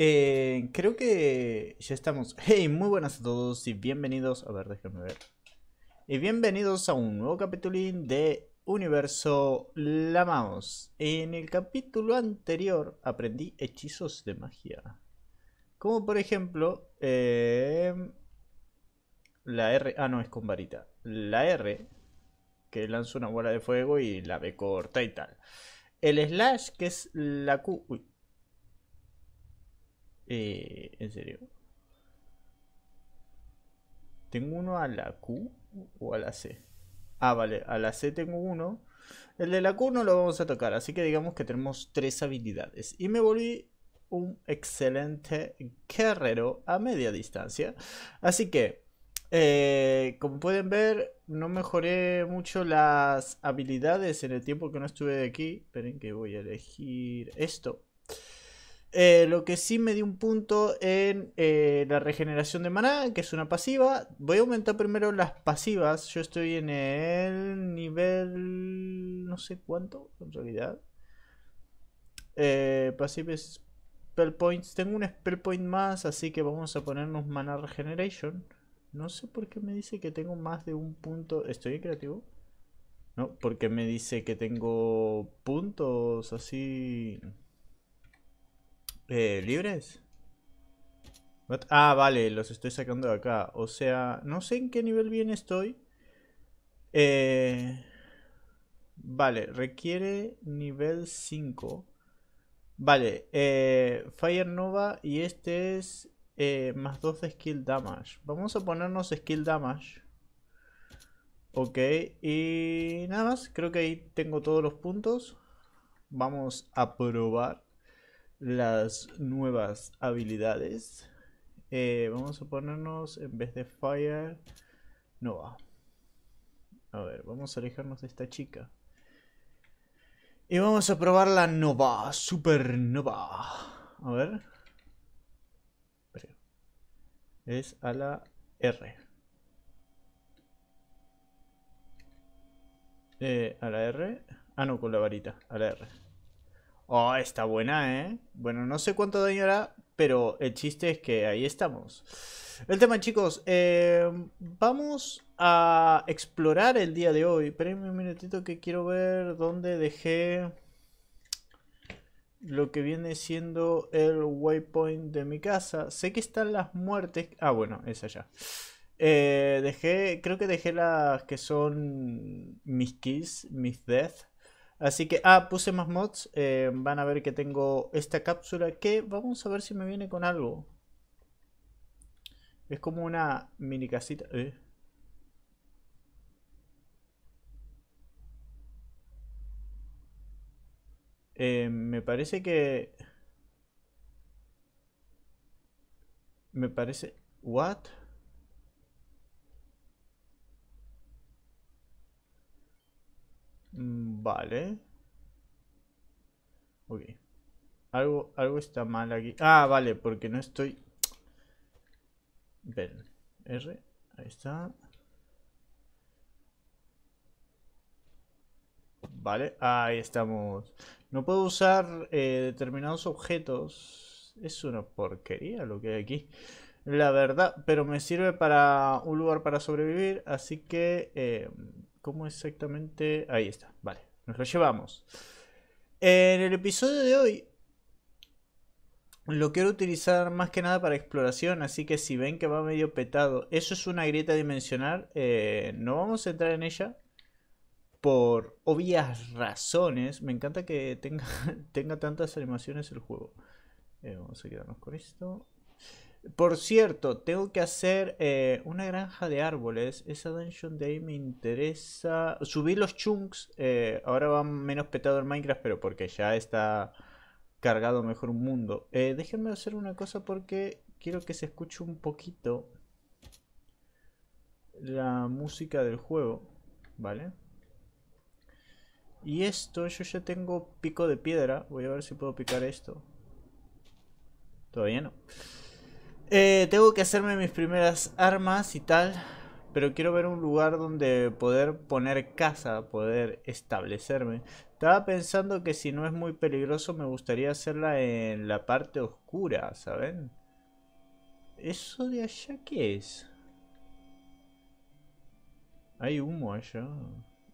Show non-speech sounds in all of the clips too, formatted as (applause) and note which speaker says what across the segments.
Speaker 1: Eh, creo que ya estamos. Hey, muy buenas a todos y bienvenidos. A ver, déjenme ver. Y bienvenidos a un nuevo capitulín de Universo Lamaos. En el capítulo anterior aprendí hechizos de magia. Como por ejemplo, eh, la R. Ah, no, es con varita. La R, que lanza una bola de fuego y la B corta y tal. El slash, que es la Q. Eh, en serio. Tengo uno a la Q o a la C. Ah, vale, a la C tengo uno. El de la Q no lo vamos a tocar, así que digamos que tenemos tres habilidades. Y me volví un excelente guerrero a media distancia. Así que, eh, como pueden ver, no mejoré mucho las habilidades en el tiempo que no estuve aquí. Esperen que voy a elegir esto. Eh, lo que sí me dio un punto en eh, la regeneración de maná, que es una pasiva. Voy a aumentar primero las pasivas. Yo estoy en el nivel... no sé cuánto, en realidad. Eh, pasivas spell points. Tengo un spell point más, así que vamos a ponernos mana regeneration. No sé por qué me dice que tengo más de un punto. ¿Estoy en creativo? No, porque me dice que tengo puntos así... Eh, ¿Libres? Ah, vale, los estoy sacando de acá. O sea, no sé en qué nivel bien estoy. Eh, vale, requiere nivel 5. Vale, eh, Fire Nova y este es más 2 de Skill Damage. Vamos a ponernos Skill Damage. Ok, y nada más. Creo que ahí tengo todos los puntos. Vamos a probar las nuevas habilidades. Eh, vamos a ponernos en vez de Fire Nova. A ver, vamos a alejarnos de esta chica. Y vamos a probar la Nova, Supernova. A ver. Es a la R. Eh, a la R. Ah, no, con la varita. A la R. Oh, está buena, ¿eh? Bueno, no sé cuánto daño hará, pero el chiste es que ahí estamos. El tema, chicos, eh, vamos a explorar el día de hoy. Espérenme un minutito que quiero ver dónde dejé lo que viene siendo el waypoint de mi casa. Sé que están las muertes. Ah, bueno, es allá. Eh, dejé, creo que dejé las que son mis keys mis deaths. Así que, ah, puse más mods. Eh, van a ver que tengo esta cápsula que vamos a ver si me viene con algo. Es como una mini casita. Eh. Eh, me parece que... Me parece... ¿What? Mm, vale. Ok. Algo, algo está mal aquí. Ah, vale, porque no estoy... Ven. R. Ahí está. Vale, ahí estamos. No puedo usar eh, determinados objetos. Es una porquería lo que hay aquí. La verdad, pero me sirve para un lugar para sobrevivir. Así que... Eh, ¿Cómo exactamente? Ahí está, vale, nos lo llevamos. En el episodio de hoy lo quiero utilizar más que nada para exploración, así que si ven que va medio petado, eso es una grieta dimensional, eh, no vamos a entrar en ella por obvias razones. Me encanta que tenga, (laughs) tantas animaciones el juego. Eh, vamos a quedarnos con esto. Por cierto, tengo que hacer eh, una granja de árboles. Esa dungeon de ahí me interesa. Subir los chunks. Eh, ahora va menos petado el Minecraft, pero porque ya está cargado mejor un mundo. Eh, déjenme hacer una cosa porque quiero que se escuche un poquito la música del juego. ¿Vale? Y esto, yo ya tengo pico de piedra. Voy a ver si puedo picar esto. Todavía no. Eh, tengo que hacerme mis primeras armas y tal. Pero quiero ver un lugar donde poder poner casa, poder establecerme. Estaba pensando que si no es muy peligroso me gustaría hacerla en la parte oscura, ¿saben? ¿Eso de allá qué es? Hay humo allá.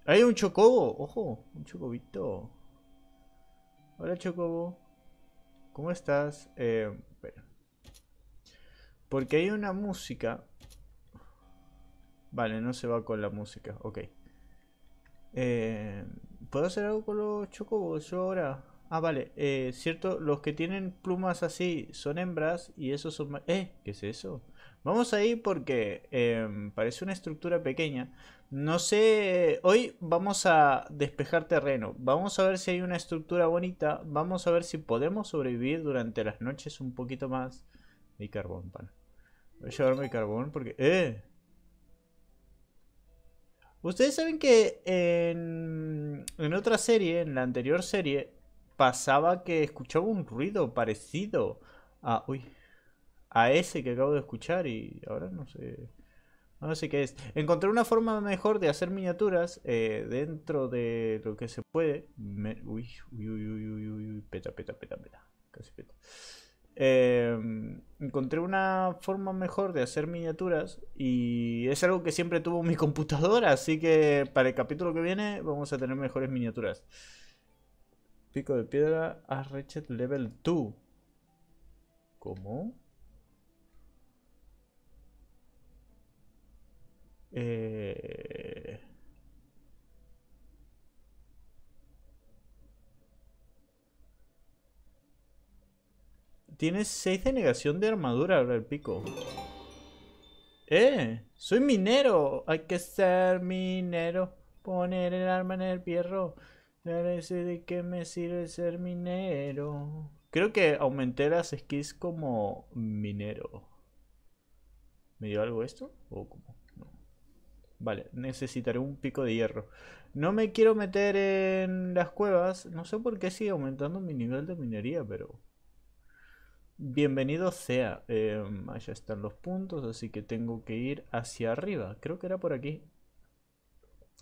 Speaker 1: Hay un chocobo, ojo, un chocobito. Hola chocobo. ¿Cómo estás? Eh, porque hay una música... Vale, no se va con la música, ok. Eh, ¿Puedo hacer algo con los chocobos yo ahora? Ah, vale, eh, cierto, los que tienen plumas así son hembras y esos son... ¡Eh! ¿Qué es eso? Vamos ahí porque em, parece una estructura pequeña. No sé, hoy vamos a despejar terreno. Vamos a ver si hay una estructura bonita. Vamos a ver si podemos sobrevivir durante las noches un poquito más. Y carbón, pan. Voy a llevarme carbón porque... ¡Eh! Ustedes saben que en, en otra serie, en la anterior serie, pasaba que escuchaba un ruido parecido a... Uy, a ese que acabo de escuchar y ahora no sé... No sé qué es. Encontré una forma mejor de hacer miniaturas eh, dentro de lo que se puede. uy, uy, uy, uy, uy, uy, peta, peta, peta, peta. Casi peta. Em, encontré una forma mejor de hacer miniaturas y es algo que siempre tuvo mi (laughs) computadora, así que para el capítulo que viene vamos a tener mejores miniaturas. Pico de piedra a Ratchet Level 2. ¿Cómo? Eh... Tienes 6 de negación de armadura ahora el pico. ¡Eh! ¡Soy minero! Hay que ser minero. Poner el arma en el pierro. sé de qué me sirve ser minero. Creo que aumenté las skis como minero. ¿Me dio algo esto? ¿O cómo? Vale, necesitaré un pico de hierro. No me quiero meter en las cuevas. No sé por qué sigue aumentando mi nivel de minería, pero... Bienvenido sea. Em, allá están los puntos, así que tengo que ir hacia arriba. Creo que era por aquí.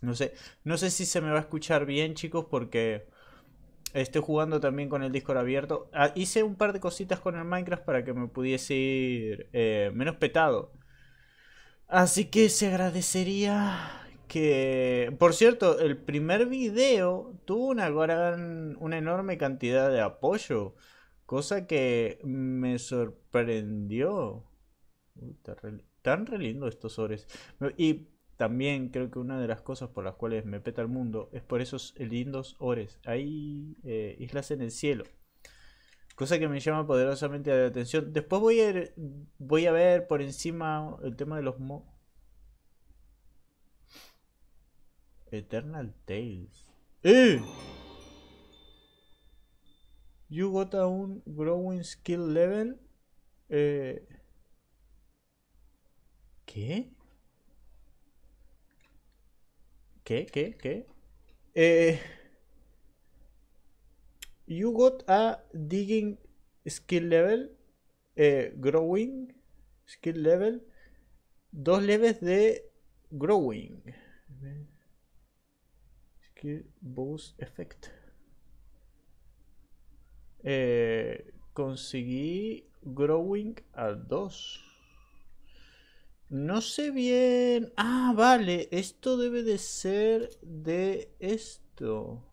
Speaker 1: No sé, no sé si se me va a escuchar bien, chicos, porque estoy jugando también con el Discord abierto. Ah, hice un par de cositas con el Minecraft para que me pudiese ir eh, menos petado. Así que se agradecería que... Por cierto, el primer video tuvo una gran, una enorme cantidad de apoyo. Cosa que me sorprendió. tan re lindo estos ores Y también creo que una de las cosas por las cuales me peta el mundo es por esos lindos ores. Hay eh, islas en el cielo. Cosa que me llama poderosamente la atención. Después voy a, voy a ver por encima el tema de los mo... Eternal Tales. ¡Eh! You got a un growing skill level. Eh, ¿Qué? ¿Qué? ¿Qué? ¿Qué? Eh, you got a digging skill level. Eh, growing skill level. Dos leves de growing. Skill boost effect. Eh, conseguí Growing a 2. No sé bien... Ah, vale. Esto debe de ser de esto.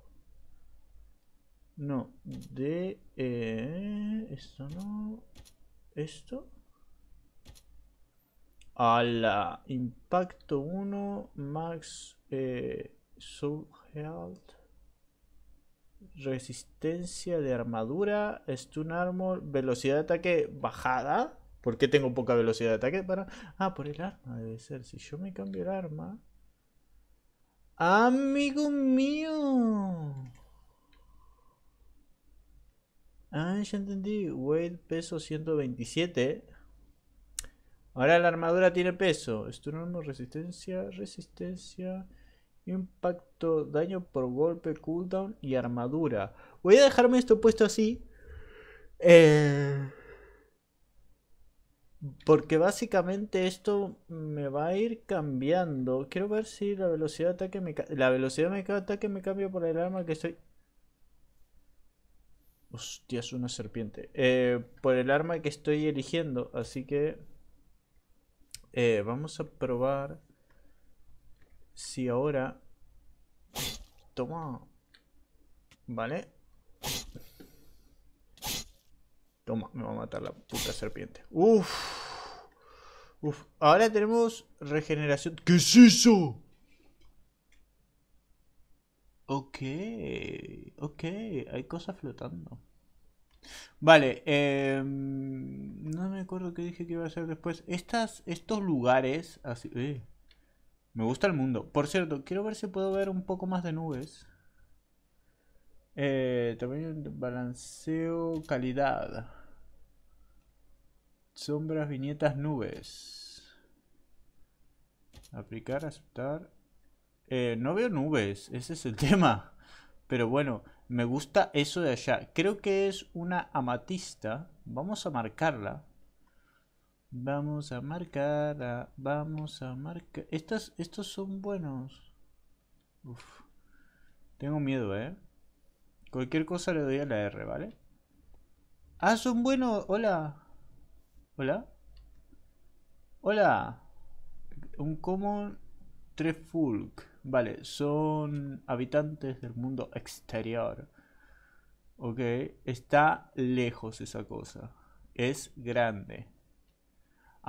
Speaker 1: No, de... Eh, esto no... Esto. A la Impacto 1, Max eh, Soul Health. Resistencia de armadura, stun armor, velocidad de ataque bajada. ¿Por qué tengo poca velocidad de ataque? Para... Ah, por el arma debe ser. Si yo me cambio el arma... Amigo mío. Ah, ya entendí. Weight, peso 127. Ahora la armadura tiene peso. Esto no resistencia, resistencia. Impacto, daño por golpe, cooldown y armadura. Voy a dejarme esto puesto así. Eh, porque básicamente esto me va a ir cambiando. Quiero ver si la velocidad de ataque me, la velocidad de ataque me cambia por el arma que estoy... Hostia, es una serpiente. Eh, por el arma que estoy eligiendo. Así que... Eh, vamos a probar si ahora... Toma. Vale. Toma, me va a matar la puta serpiente. Uf. Uf. Ahora tenemos regeneración. ¿Qué es eso? Ok. Ok. Hay cosas flotando. Vale, em, no me acuerdo qué dije que iba a hacer después. Estas, estos lugares, así, eh. Me gusta el mundo. Por cierto, quiero ver si puedo ver un poco más de nubes. Eh, también balanceo calidad. Sombras, viñetas, nubes. Aplicar, aceptar. Eh, no veo nubes, ese es el (laughs) tema. Pero bueno, me gusta eso de allá. Creo que es una amatista. Vamos a marcarla. Vamos a marcar, vamos a marcar. estos son buenos. Tengo miedo, ¿eh? Cualquier cosa le doy a la R, ¿vale? Ah, son buenos. Hola. Hola. Hola. Un common Trefulk. Vale, son habitantes del mundo exterior. Ok, está lejos esa cosa. Es grande.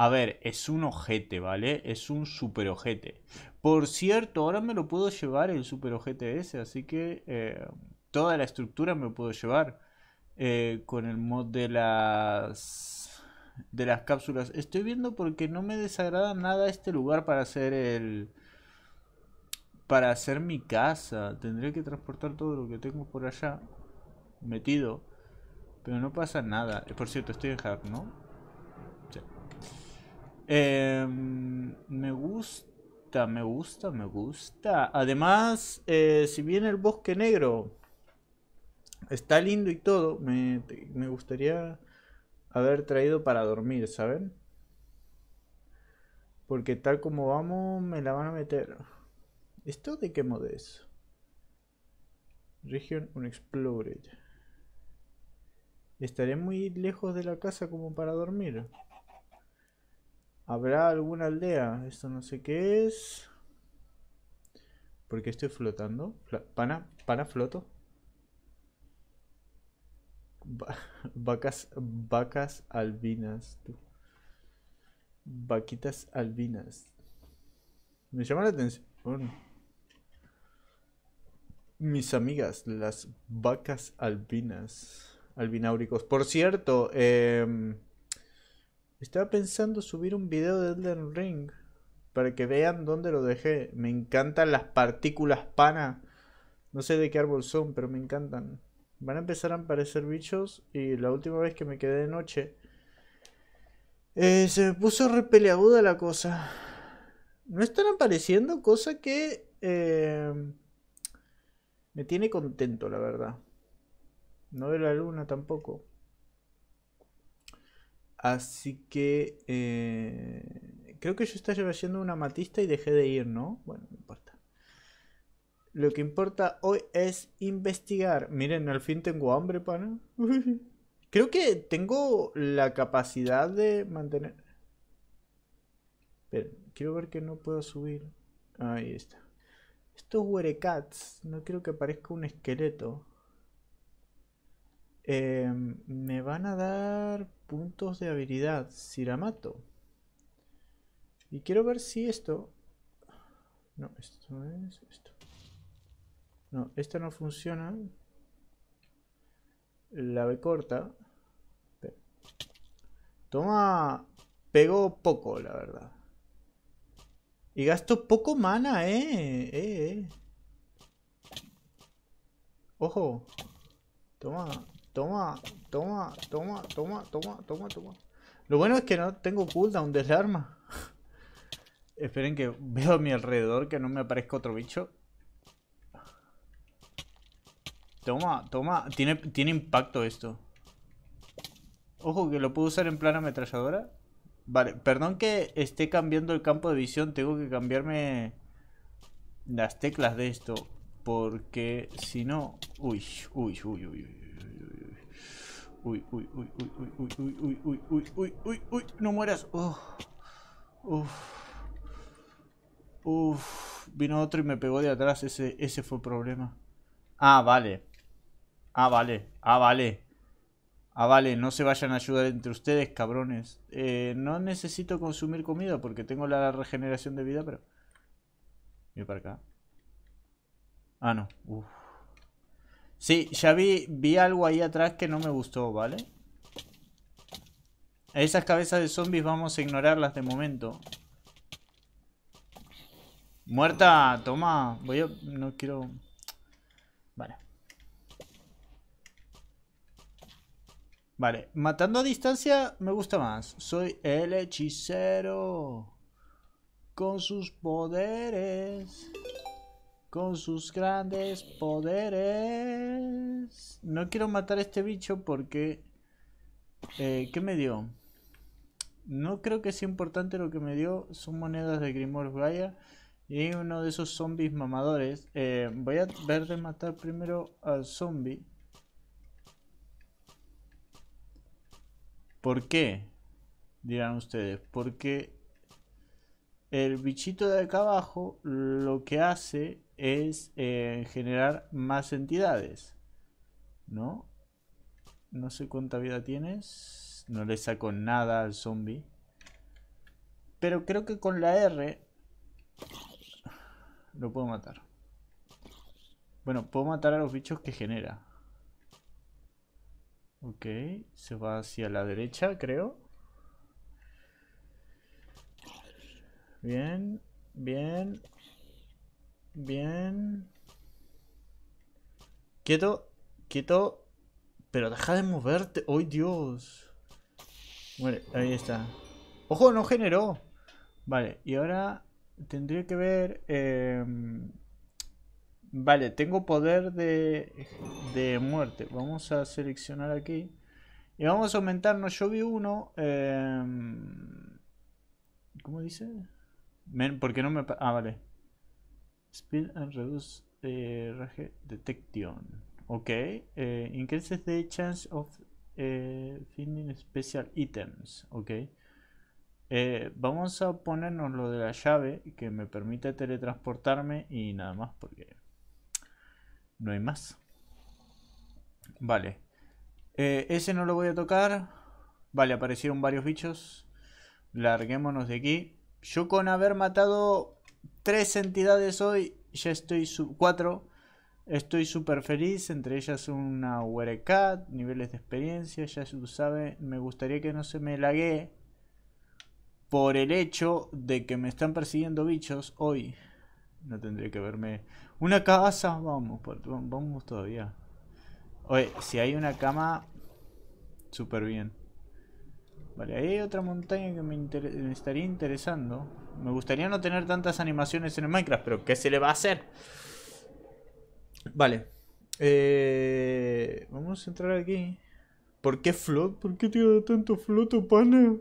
Speaker 1: A ver, es un ojete, ¿vale? Es un super ojete. Por cierto, ahora me lo puedo llevar el super ojete ese, así que eh, toda la estructura me lo puedo llevar. Eh, con el mod de las de las cápsulas. Estoy viendo porque no me desagrada nada este lugar para hacer el para hacer mi casa. Tendré que transportar todo lo que tengo por allá metido, pero no pasa nada. Eh, por cierto, estoy en hack, ¿no? Em, me gusta, me gusta, me gusta. Además, eh, si bien el bosque negro está lindo y todo, me, me gustaría haber traído para dormir, ¿saben? Porque tal como vamos, me la van a meter. ¿Esto de qué modo es? Region Unexplored. Estaré muy lejos de la casa como para dormir. ¿Habrá alguna aldea? Esto no sé qué es. ¿Por qué estoy flotando? ¿Pana? floto? (laughs) vacas, vacas albinas, Vaquitas albinas. Me llama la atención. Mis amigas, las vacas albinas. Albináuricos. Por cierto, eh... Estaba pensando subir un video de Elden Ring para que vean dónde lo dejé. Me encantan las partículas pana. No sé de qué árbol son, pero me encantan. Van a empezar a aparecer bichos y la última vez que me quedé de noche eh, se me puso repeleaguda la cosa. No están apareciendo, cosa que eh, me tiene contento, la verdad. No de la luna tampoco. Así que eh, creo que yo estaba haciendo una matista y dejé de ir, ¿no? Bueno, no importa. Lo que importa hoy es investigar. Miren, al fin tengo hambre, pana. (laughs) creo que tengo la capacidad de mantener... Pero quiero ver que no puedo subir. Ahí está. Estos werecats no quiero que parezca un esqueleto. Em, me van a dar puntos de habilidad. Si la mato Y quiero ver si esto... No, esto es esto. No, esto no funciona. La ve corta. Toma... Pego poco, la verdad. Y gasto poco mana, eh. eh, eh. Ojo. Toma. Toma, toma, toma, toma, toma, toma, toma. Lo bueno es que no tengo cooldown la arma. (laughs) Esperen que veo a mi alrededor que no me aparezca otro bicho. Toma, toma. Tiene, tiene impacto esto. Ojo, que lo puedo usar en plan ametralladora. Vale, perdón que esté cambiando el campo de visión. Tengo que cambiarme las teclas de esto. Porque si no... Uy, uy, uy, uy, uy. Uy, uy, uy, uy, uy, uy, uy, uy, uy, uy, uy, uy, no mueras. Uf. Uf. Vino otro y me pegó de atrás. Ese, ese fue el problema. Ah, vale. Ah, vale. Ah, vale. Ah, vale. No se vayan a ayudar entre ustedes, cabrones. no necesito consumir comida porque tengo la regeneración de vida, pero... Voy para acá. Ah, no. Uf. Sí, ya vi, vi algo ahí atrás que no me gustó, ¿vale? esas cabezas de zombies vamos a ignorarlas de momento. Muerta, toma. Voy a... No quiero... Vale. Vale, matando a distancia me gusta más. Soy el hechicero. Con sus poderes con sus grandes poderes. No quiero matar a este bicho porque... Eh, ¿Qué me dio? No creo que sea importante lo que me dio. Son monedas de Grimoire Gaia. Y uno de esos zombies mamadores. Eh, voy a ver de matar primero al zombie. ¿Por qué? Dirán ustedes. Porque el bichito de acá abajo lo que hace es eh, generar más entidades. ¿No? No sé cuánta vida tienes. No le saco nada al zombie. Pero creo que con la R lo puedo matar. Bueno, puedo matar a los bichos que genera. Ok, se va hacia la derecha, creo. Bien, bien. Bien. Quieto, quieto. Pero deja de moverte. ¡Ay, Dios! Bueno, ahí está. ¡Ojo, no generó! Vale, y ahora tendría que ver... Em, vale, tengo poder de, de muerte. Vamos a seleccionar aquí. Y vamos a aumentarnos. Yo vi uno... Em, ¿Cómo dice? Porque no me... Ah, vale. Speed and Reduce eh, Detection. Ok. Eh, increases the chance of eh, finding special items. Ok. Eh, vamos a ponernos lo de la llave que me permite teletransportarme y nada más porque no hay más. Vale. ese no lo voy a tocar. Vale, aparecieron varios bichos. Larguémonos de aquí. Yo con haber matado tres entidades hoy, ya estoy sub 4. Estoy súper feliz, entre ellas una Werecat, niveles de experiencia, ya se sabe, me gustaría que no se me lague por el hecho de que me están persiguiendo bichos hoy. No tendría que verme... Una casa, vamos, vamos todavía. Oye, si hay una cama, Super bien. Vale, ahí hay otra montaña que me, estaría interesando. Me gustaría no tener tantas animaciones en el Minecraft, pero ¿qué se le va a hacer? Vale. Eh, vamos a entrar aquí. ¿Por qué flot? ¿Por qué te da tanto floto, pana?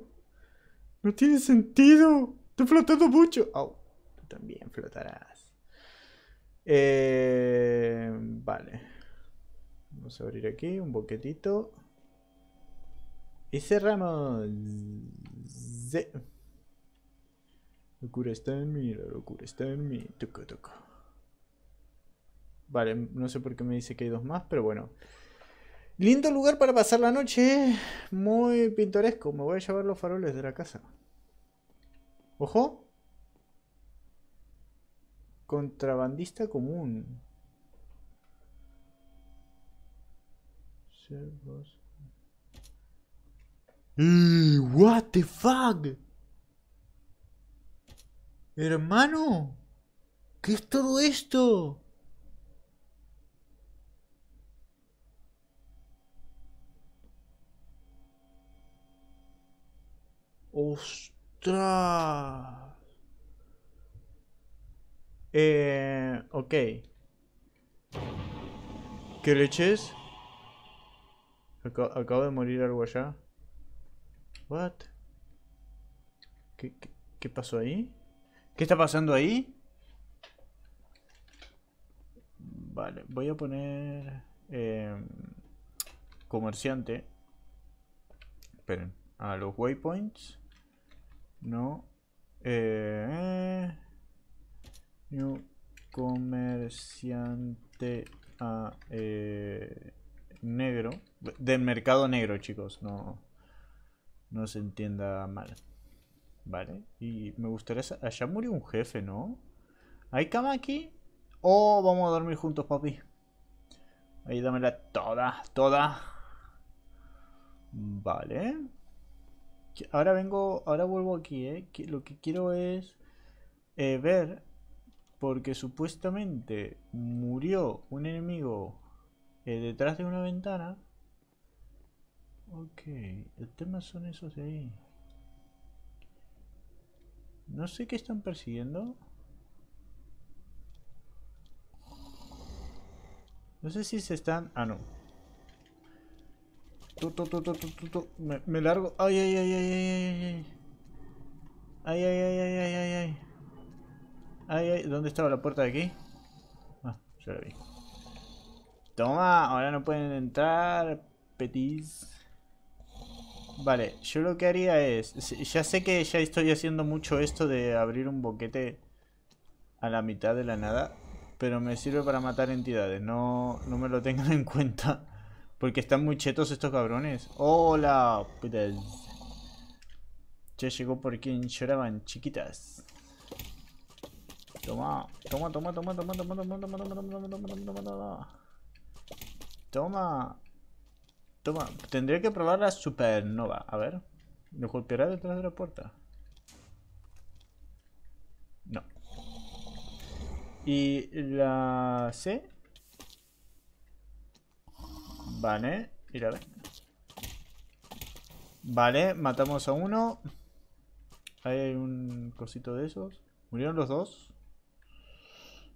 Speaker 1: No tiene sentido. Estoy flotando mucho. tú también flotarás. Eh, vale. Vamos a abrir aquí un boquetito. Y cerramos. La Locura está en mí, la locura está en mí. Toco, toco. Vale, no sé por qué me dice que hay dos más, pero bueno. Lindo lugar para pasar la noche. Muy pintoresco. Me voy a llevar los faroles de la casa. Ojo. Contrabandista común. Servos. Eh, what the fuck? Hermano, ¿qué es todo esto? ¡Ostras! Eh, ok. ¿Qué leches? acaba acabo de morir algo allá. What? ¿Qué, pasó ahí? ¿Qué está pasando ahí? Vale, voy a poner... Em, comerciante. Esperen. A los waypoints. No. Eh, new comerciante a, ah, eh, negro. Del mercado negro, chicos. No no se entienda mal. Vale, y me gustaría... Allá murió un jefe, ¿no? ¿Hay cama aquí? Oh, vamos a dormir juntos, papi. Ahí dámela toda, toda. Vale. Ahora vengo, ahora vuelvo aquí, ¿eh? Lo que quiero es eh, ver, porque supuestamente murió un enemigo eh, detrás de una ventana. Ok, el tema son esos de ahí. No sé qué están persiguiendo. No sé si se están... Ah, no. me, largo. Ay, ay, ay, ay, ay, ay, ay. Ay, ay, ay, ay, ay, ay. Ay, ay. ¿Dónde estaba la puerta de aquí? Ah, ya la vi. Toma, ahora no pueden entrar, petis. Vale, yo lo que haría es... Ya sé que ya estoy haciendo mucho esto de abrir un boquete a la mitad de la nada, pero me sirve para matar entidades, no, no me lo tengan en cuenta. Porque están muy chetos estos cabrones. ¡Hola! Ya llegó por quien lloraban, chiquitas. toma, toma, toma, toma, toma, toma, toma, toma, toma, toma, toma, toma, toma. Toma. Toma, tendría que probar la supernova. A ver. ¿Lo golpeará detrás de la puerta? No. Y la C. Vale. mira Vale, matamos a uno. hay un cosito de esos. ¿Murieron los dos?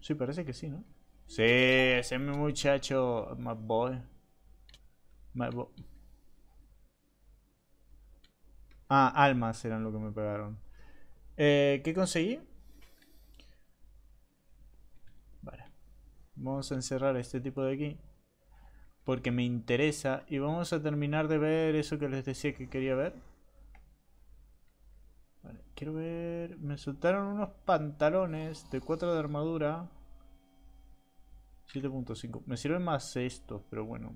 Speaker 1: Sí, parece que sí, ¿no? Sí, ese muchacho, my boy. Ah, almas eran lo que me pegaron. Eh, ¿Qué conseguí? Vale. Vamos a encerrar este tipo de aquí. Porque me interesa. Y vamos a terminar de ver eso que les decía que quería ver. Vale, quiero ver... Me soltaron unos pantalones de 4 de armadura. 7.5. Me sirven más estos, pero bueno.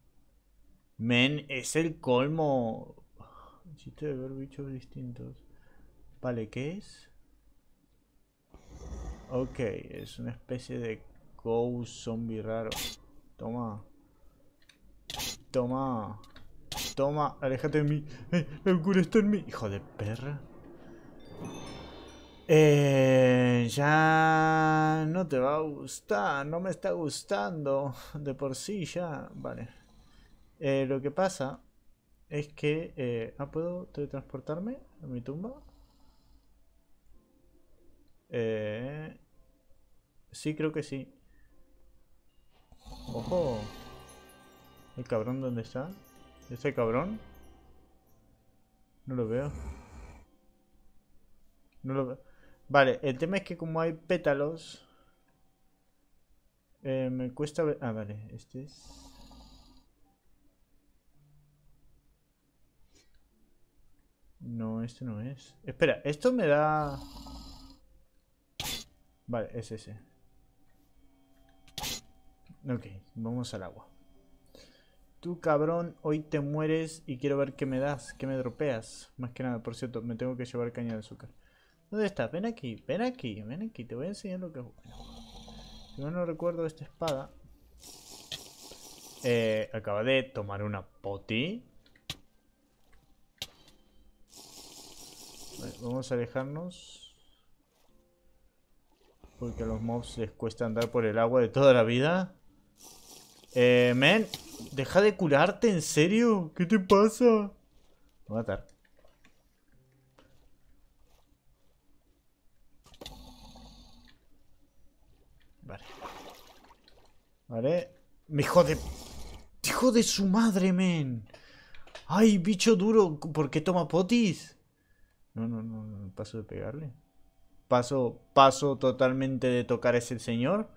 Speaker 1: Men, es el colmo. chiste de ver bichos distintos. Vale, ¿qué es? Ok, es una especie de ghost zombie raro. Toma. Toma. Toma, aléjate de mí. Eh, ¡La locura está en mí! Hijo de perra. Eh, ya no te va a gustar, no me está gustando de por sí ya. Vale. Eh, lo que pasa es que... Eh, ah, ¿puedo teletransportarme a mi tumba? Eh, sí, creo que sí. ¡Ojo! ¿El cabrón dónde está? ¿Este cabrón? No lo veo. No lo veo. Vale, el tema es que como hay pétalos... Eh, me cuesta ver... Ah, vale, este es... No, este no es. Espera, esto me da... Vale, es ese. Ok, vamos al agua. Tú, cabrón, hoy te mueres y quiero ver qué me das, qué me dropeas. Más que nada, por cierto, me tengo que llevar caña de azúcar. ¿Dónde estás? Ven aquí, ven aquí, ven aquí. Te voy a enseñar lo que... Bueno, si no recuerdo esta espada... Eh, acaba de tomar una poti Eh, vamos a alejarnos. Porque a los mobs les cuesta andar por el agua de toda la vida. Eh, men, deja de curarte, ¿en serio? ¿Qué te pasa? voy a matar. Vale. Vale. Me jode... ¡Hijo de su madre, men! ¡Ay, bicho duro! ¿Por qué toma potis? No, no, no, no, paso de pegarle. Paso, paso totalmente de tocar a ese señor.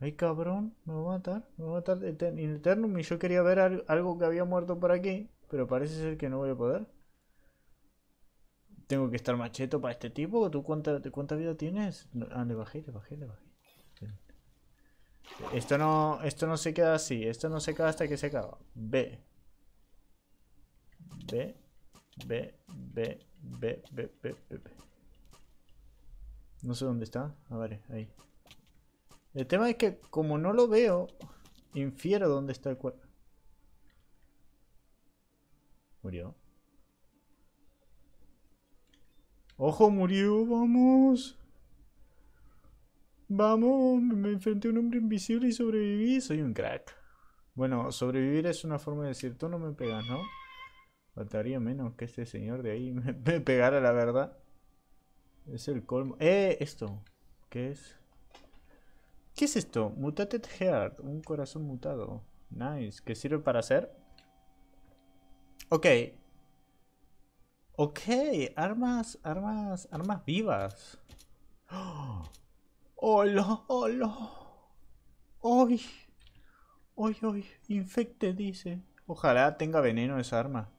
Speaker 1: Ay, cabrón, me va a matar, me va a matar Eternum y yo quería ver algo que había muerto por aquí, pero parece ser que no voy a poder. Tengo que estar macheto para este tipo. ¿Tú cuánta, cuánta vida tienes? Ah, le bajé, le bajé, le bajé. Esto no, esto no se queda así. Esto no se queda hasta que se acaba. B. B. B. B no sé dónde está. Ah, ahí. El tema es que como no lo veo, infiero dónde está el cuerpo. Murió. ¡Ojo, murió! ¡Vamos! ¡Vamos! Me enfrenté a un hombre invisible y sobreviví. Soy un crack. Bueno, sobrevivir es una forma de decir, tú no me pegas, ¿no? Faltaría menos que este señor de ahí (laughs) me, pegara la verdad. Es el colmo. ¡Eh! Esto. ¿Qué es? ¿Qué es esto? Mutated Heart. Un corazón mutado. Nice. ¿Qué sirve para hacer? Ok. Ok. Armas, armas, armas vivas. ¡Oh! (gasps) ¡Hola! ¡Hola! ¡Hoy! ¡Hoy, hoy! Infecte, dice. Ojalá tenga veneno esa arma.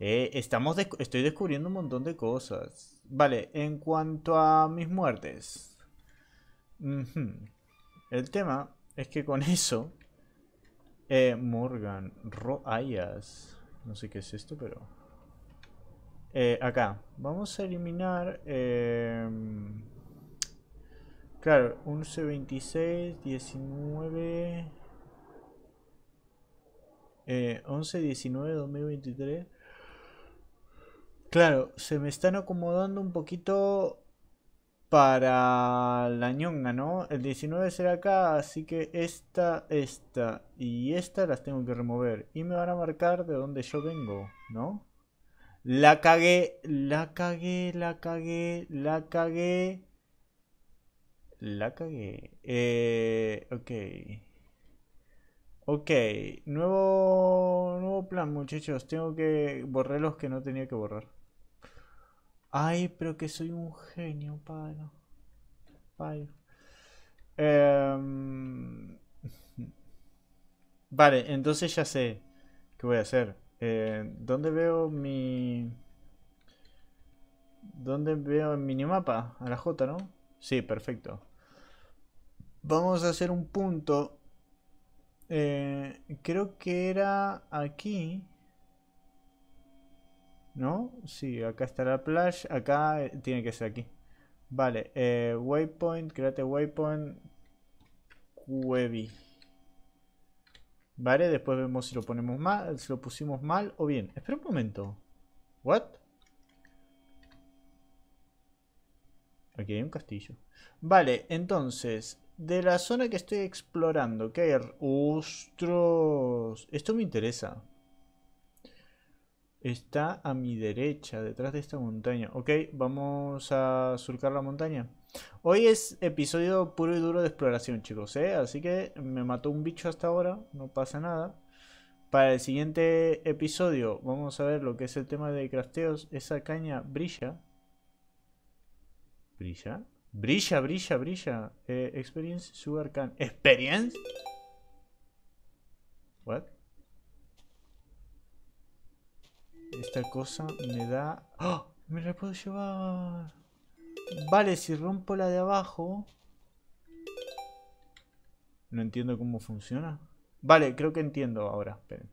Speaker 1: Eh, estamos estoy descubriendo un montón de cosas. Vale, en cuanto a mis muertes. El tema es que con (laughs) eso... Eh, Morgan, Ayas No sé qué es esto, pero... Eh, acá. Vamos a eliminar... Eh, claro, 11, 26, 19... 11, 19, 2023... Claro, se me están acomodando un poquito para la ñonga, ¿no? El 19 será acá, así que esta, esta y esta las tengo que remover. Y me van a marcar de donde yo vengo, ¿no? La cagué, la cagué, la cagué, la cagué. La cagué. Eh, ok. Ok, nuevo, nuevo plan muchachos. Tengo que borrar los que no tenía que borrar. Ay, pero que soy un genio, palo! Em, (laughs) vale, entonces ya sé qué voy a hacer. Eh, ¿Dónde veo mi... ¿Dónde veo el minimapa? A la J, ¿no? Sí, perfecto. Vamos a hacer un punto. Eh, creo que era aquí. ¿No? Sí, acá está la plage. Acá eh, tiene que ser aquí. Vale, eh, waypoint, create waypoint. Webby. Vale, después vemos si lo ponemos mal, si lo pusimos mal o bien. Espera un momento. ¿What? Aquí hay un castillo. Vale, entonces, de la zona que estoy explorando, Que hay? rostros Esto me interesa. Está a mi derecha, detrás de esta montaña. Ok, vamos a surcar la montaña. Hoy es episodio puro y duro de exploración, chicos, ¿eh? Así que me mató un bicho hasta ahora, no pasa nada. Para el siguiente episodio vamos a ver lo que es el tema de crafteos. Esa caña brilla. ¿Brilla? Brilla, brilla, brilla. Eh, experience Sugar ¿Experience? What? esta cosa me da... ¡Oh! Me la puedo llevar. Vale, si rompo la de abajo... No entiendo cómo funciona. Vale, creo que entiendo ahora. Esperen.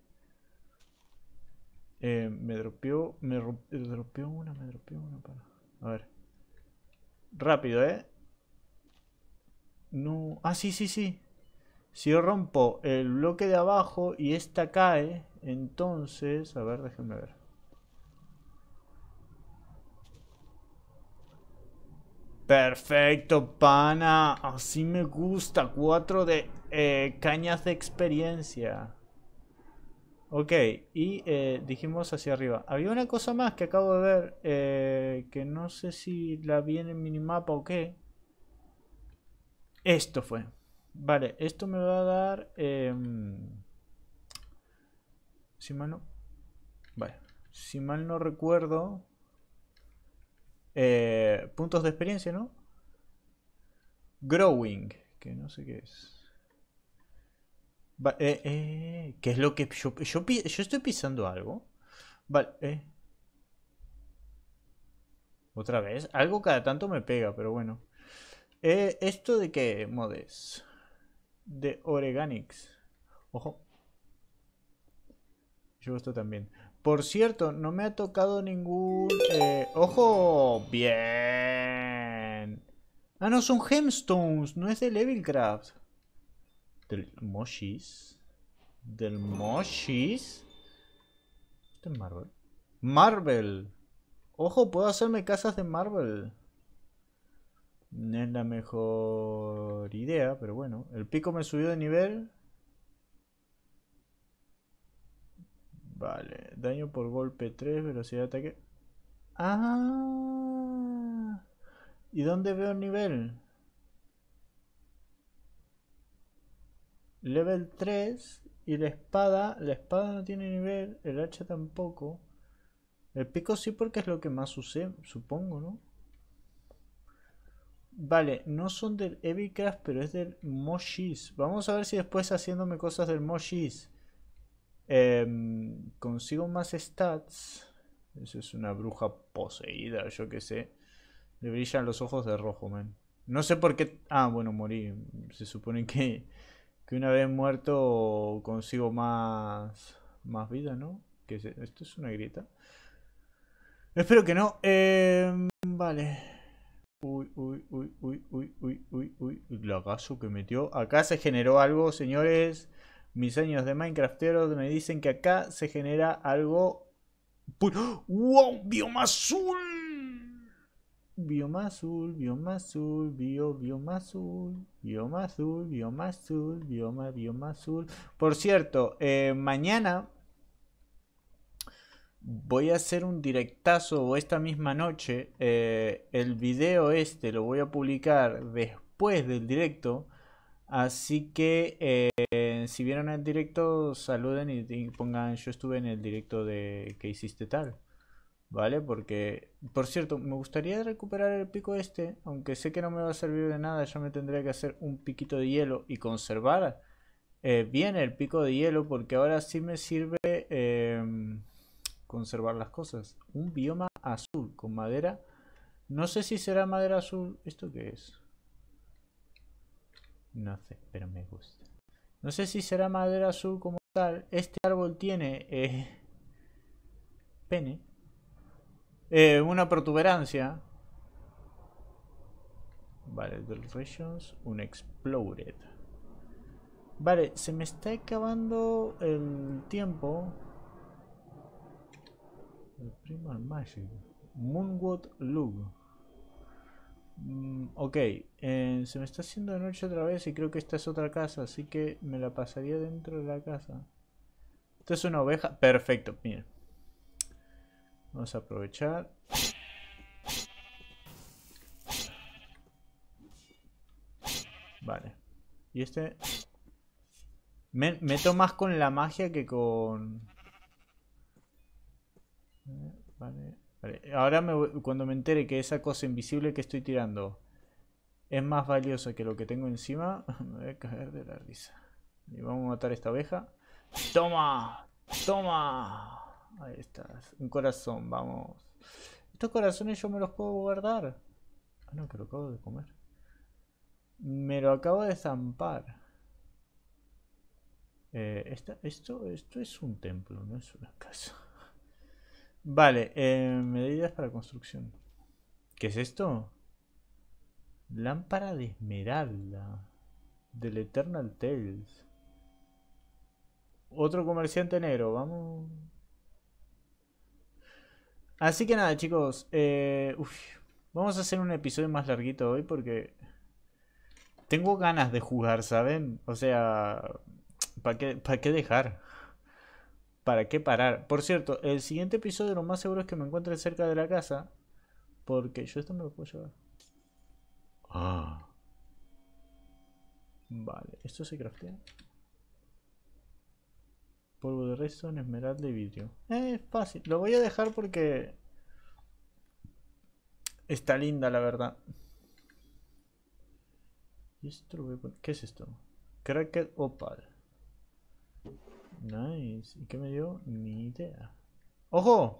Speaker 1: Eh, me dropeó... Me eh, dropeó una, me dropeó una. A ver. Rápido, ¿eh? No... Ah, sí, sí, sí. Si yo rompo el bloque de abajo y esta cae, entonces... A ver, déjenme ver. Perfecto, pana. Así me gusta. Cuatro de eh, cañas de experiencia. Ok, y eh, dijimos hacia arriba. Había una cosa más que acabo de ver, eh, que no sé si la vi en el minimapa o qué. Esto fue. Vale, esto me va a dar... Em, si mal no... Vale, si mal no recuerdo... Eh, puntos de experiencia, ¿no? Growing, que no sé qué es. Eh, eh, ¿Qué es lo que yo, yo, estoy pisando algo? Vale, eh. Otra vez, algo cada tanto me pega, pero bueno. Eh, ¿Esto de qué modes? De Organics Ojo. Yo esto también. Por cierto, no me ha tocado ningún... Eh, ¡Ojo! ¡Bien! Ah, no, son gemstones. No es de Levelcraft. Del Moshis. Del Moshis. ¿Este es Marvel? Marvel. Ojo, puedo hacerme casas de Marvel. No es la mejor idea, pero bueno. El pico me subió de nivel. Vale, daño por golpe 3, velocidad de ataque. ¡Ah! ¿Y dónde veo el nivel? Level 3 y la espada. La espada no tiene nivel, el hacha tampoco. El pico sí porque es lo que más usé, supongo, ¿no? Vale, no son del craft pero es del Moshis. Vamos a ver si después haciéndome cosas del Moshis Em, consigo más stats. Eso es una bruja poseída, yo que sé. Le brillan los ojos de rojo, man. No sé por qué... Ah, bueno, morí. Se supone que, que una vez muerto consigo más, más vida, ¿no? Que ¿Esto es una grieta? Espero que no. Em, vale. Uy, uy, uy, uy, uy, uy, uy, uy. El que metió. Acá se generó algo, señores. Mis años de Minecrafteros me dicen que acá se genera algo... ¡Wow! ¡Bioma azul! Bioma azul, bioma azul, bio, bioma azul, bioma azul, bioma azul, bioma, bioma azul. Por cierto, eh, mañana voy a hacer un directazo o esta misma noche. Eh, el video este lo voy a publicar después del directo. Así que... Eh, eh, si vieron el directo, saluden y, pongan yo estuve en el directo de que hiciste tal. ¿Vale? Porque, por cierto, me gustaría recuperar el pico este, aunque sé que no me va a servir de nada, ya me tendría que hacer un piquito de hielo y conservar eh, bien el pico de hielo, porque ahora sí me sirve em, conservar las cosas. Un bioma azul con madera. No sé si será madera azul. ¿Esto qué es? No sé, pero me gusta. No sé si será madera azul como tal. Este árbol tiene eh, pene. Eh, una protuberancia. Vale, del Regions, un Exploded. Vale, se me está acabando el tiempo. El Primal Magic. Moonwood Lug. Mm, ok, eh, se me está haciendo de noche otra vez y creo que esta es otra casa, así que me la pasaría dentro de la casa. Esta es una oveja. Perfecto, miren. Vamos a aprovechar. Vale. Y este... Me, meto más con la magia que con... Eh, vale. Ahora cuando me entere que esa cosa invisible que estoy tirando es más valiosa que lo que tengo encima, (laughs) me voy a caer de la risa. Y vamos a matar a esta oveja. ¡Toma! ¡Toma! Ahí está, Un corazón, vamos. Estos corazones yo me los puedo guardar. Ah, no, que lo acabo de comer. Me lo acabo de zampar. Eh, esto, esto es un templo, no es una casa. Vale, eh, medidas para construcción. ¿Qué es esto? Lámpara de esmeralda. Del Eternal Tales. Otro comerciante negro, vamos. Así que nada, chicos. Eh, vamos a hacer un episodio más larguito hoy porque... Tengo ganas de jugar, ¿saben? O sea... ¿Para qué, ¿Para qué dejar? ¿Para qué parar? Por cierto, el siguiente episodio lo más seguro es que me encuentre cerca de la casa. Porque yo esto me lo puedo llevar. Ah. Vale, esto se craftea. Polvo de en esmeralda y vidrio. es eh, fácil. Lo voy a dejar porque... Está linda, la verdad. ¿Y ¿Qué es esto? Cracked Opal. Nice. ¿Y qué me dio? Ni idea. ¡Ojo!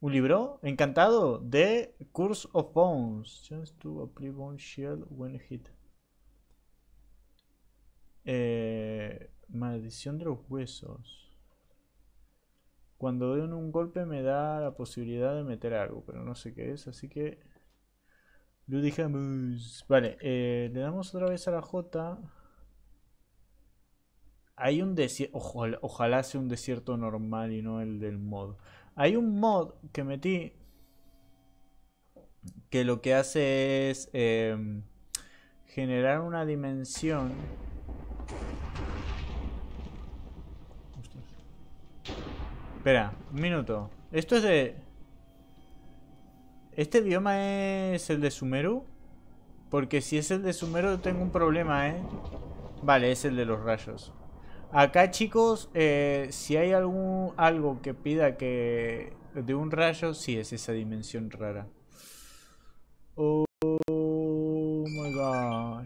Speaker 1: Un libro encantado de Curse of Bones. Chance to apply bone shield when hit. Eh, maldición de los huesos. Cuando doy un golpe me da la posibilidad de meter algo, pero no sé qué es, así que... dije... Vale, eh, le damos otra vez a la J. Hay un desierto, ojalá, sea un desierto normal y no el del mod. Hay un mod que metí que lo que hace es em, generar una dimensión. Espera, un minuto. Esto es de... ¿Este bioma es el de Sumeru? Porque si es el de Sumeru tengo un problema, ¿eh? Vale, es el de los rayos. Acá, chicos, eh, si hay algún, algo que pida que de un rayo, sí es esa dimensión rara. Oh, my god.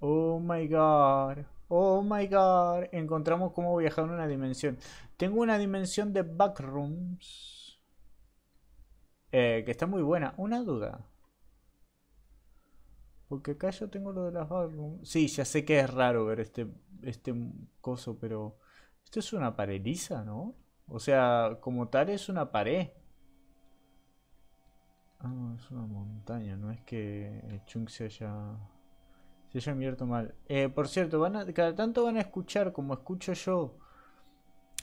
Speaker 1: Oh my god. Oh my god. Encontramos cómo viajar en una dimensión. Tengo una dimensión de backrooms. Eh, que está muy buena. Una duda. Porque acá yo tengo lo de las barrooms. Sí, ya sé que es raro ver este, este coso, pero... Esto es una lisa, ¿no? O sea, como tal es una pared. Ah, es una montaña, no es que el Chunk se haya... Se haya abierto mal. Eh, por cierto, van a, cada tanto van a escuchar, como escucho yo,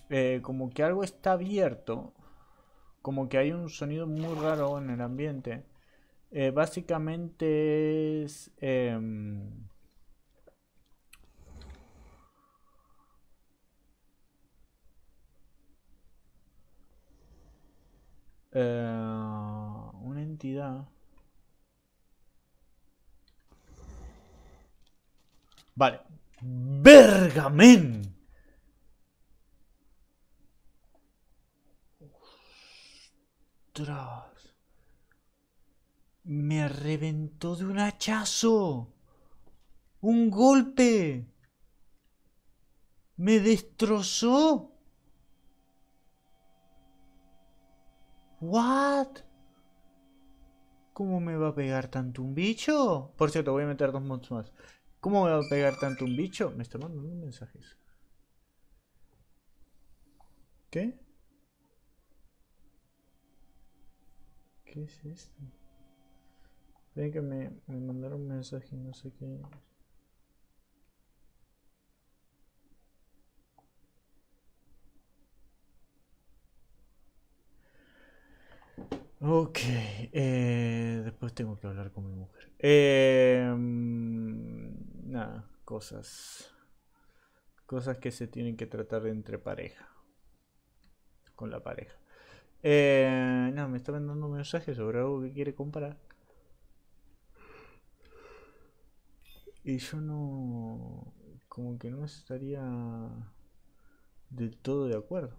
Speaker 1: eh, como que algo está abierto. Como que hay un sonido muy raro en el ambiente. Eh, básicamente es... Em, eh, una entidad Vale. Bergamen. Me reventó de un hachazo. Un golpe. Me destrozó. What? ¿Cómo me va a pegar tanto un bicho? Por cierto, voy a meter dos mods más. ¿Cómo me va a pegar tanto un bicho? Me está mandando mensajes. ¿Qué? ¿Qué es esto? Creo que me, me mandaron un mensaje, no sé qué. Ok, eh, después tengo que hablar con mi mujer. Em, nada, cosas. Cosas que se tienen que tratar entre pareja. Con la pareja. Eh, nada, me está mandando un mensaje sobre algo que quiere comprar. Y yo no, como que no estaría De todo de acuerdo.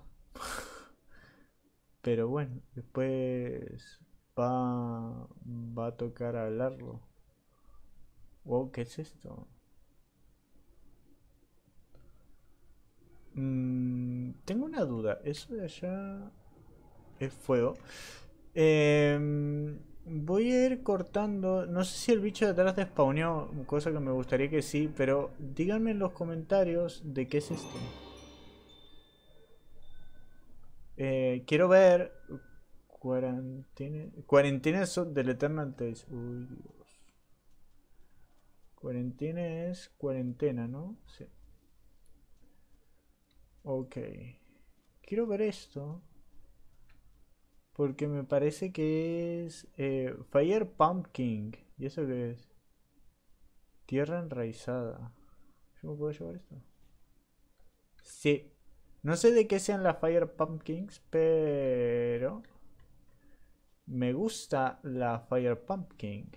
Speaker 1: (laughs) Pero bueno, después va, va a tocar hablarlo. Wow, ¿qué es esto? Mm, tengo una duda. ¿Eso de allá es fuego? Eh, Voy a ir cortando. No sé si el bicho de atrás despaunió cosa que me gustaría que sí, pero díganme en los comentarios de qué es esto. Eh, quiero ver. Cuarentena. Cuarentines del Eternal Tales. Uy, Dios. Cuarentena es cuarentena, ¿no? Sí. Ok. Quiero ver esto. Porque me parece que es eh, Fire Pumpkin. ¿Y eso qué es? Tierra enraizada. ¿Yo me puedo llevar esto? Sí. No sé de qué sean las Fire Pumpkins, pero... Me gusta la Fire Pumpkin.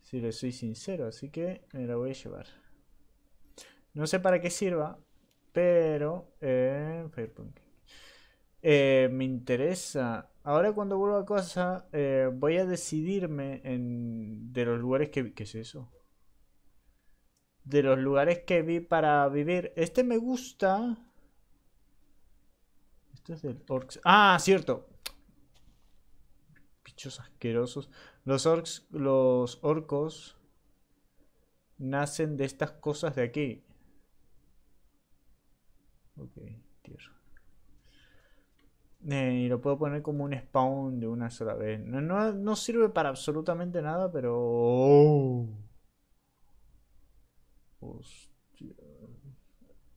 Speaker 1: Si le soy sincero, así que me la voy a llevar. No sé para qué sirva, pero... Eh, Fire Pumpkin. Eh, me interesa. Ahora cuando vuelvo a casa eh, voy a decidirme en, de los lugares que vi. ¿Qué es eso? De los lugares que vi para vivir. Este me gusta. Esto es del Orcs. Ah, cierto. Bichos asquerosos. Los orcs, los orcos nacen de estas cosas de aquí. Okay. Eh, y lo puedo poner como un spawn de una sola vez. No, sirve para absolutamente nada, pero... Oh. Hostia.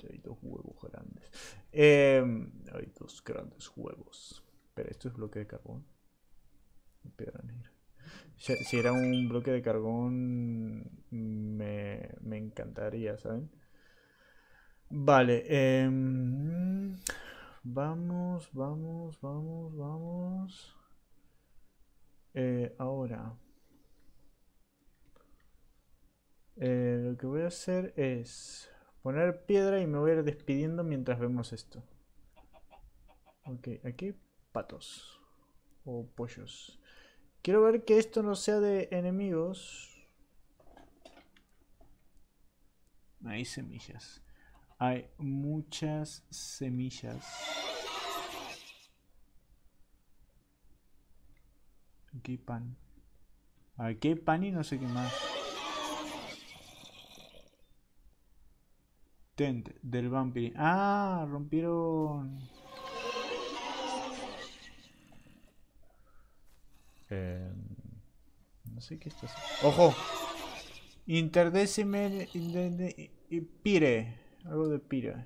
Speaker 1: Hay dos huevos grandes. Em, hay dos grandes huevos. Pero esto es bloque de carbón. Piedra negra. Si, era un bloque de carbón, me, encantaría, ¿saben? Vale. Em, Vamos, vamos, vamos, vamos. Eh, ahora. Eh, lo que voy a hacer es poner piedra y me voy a ir despidiendo mientras vemos esto. Ok, aquí patos o pollos. Quiero ver que esto no sea de enemigos. Hay semillas. Hay muchas semillas. Aquí pan? aquí pan y no sé qué más? Tent del vampiro. Ah, rompieron... Em, no sé qué está haciendo. ¡Ojo! y Pire. Algo de pira.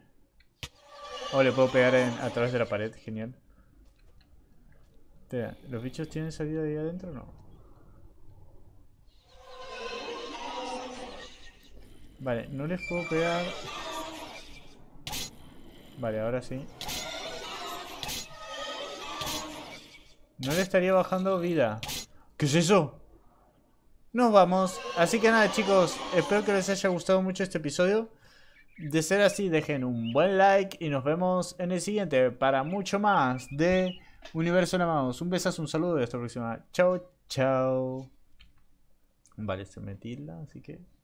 Speaker 1: O oh, le puedo pegar a través de la pared. Genial. ¿Los bichos tienen salida de ahí adentro o no? Vale, no les puedo pegar... Vale, ahora sí. No le estaría bajando vida. ¿Qué es eso? Nos vamos. Así que nada, chicos. Espero que les haya gustado mucho este episodio. De ser así, dejen un buen like y nos vemos en el siguiente para mucho más de Universo Amados. Un besazo, un saludo y hasta la próxima. Chao, chao. Vale, se metió. así que...